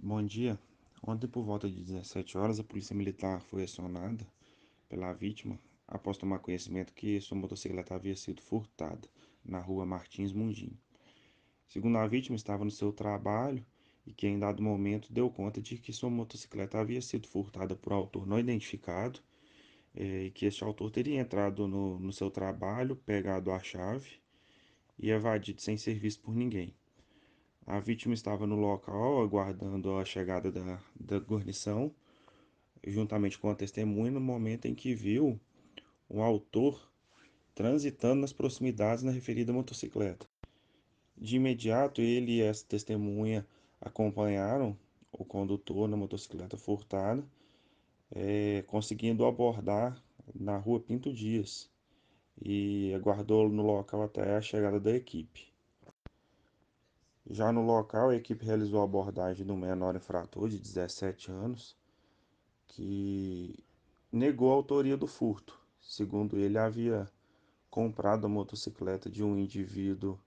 Bom dia. Ontem, por volta de 17 horas, a polícia militar foi acionada pela vítima após tomar conhecimento que sua motocicleta havia sido furtada na rua Martins Mundinho. Segundo a vítima, estava no seu trabalho e que, em dado momento, deu conta de que sua motocicleta havia sido furtada por autor não identificado eh, e que este autor teria entrado no, no seu trabalho, pegado a chave e evadido sem ser visto por ninguém. A vítima estava no local aguardando a chegada da, da guarnição, juntamente com a testemunha, no momento em que viu o autor transitando nas proximidades na referida motocicleta. De imediato, ele e essa testemunha acompanharam o condutor na motocicleta furtada, é, conseguindo abordar na rua Pinto Dias e aguardou no local até a chegada da equipe. Já no local, a equipe realizou a abordagem do menor infrator de 17 anos, que negou a autoria do furto. Segundo ele, havia comprado a motocicleta de um indivíduo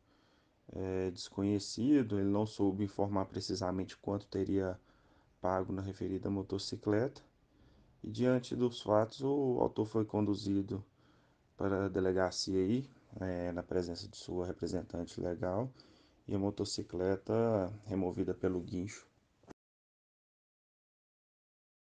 é, desconhecido, ele não soube informar precisamente quanto teria pago na referida motocicleta. E diante dos fatos, o autor foi conduzido para a delegacia aí, é, na presença de sua representante legal e a motocicleta removida pelo guincho.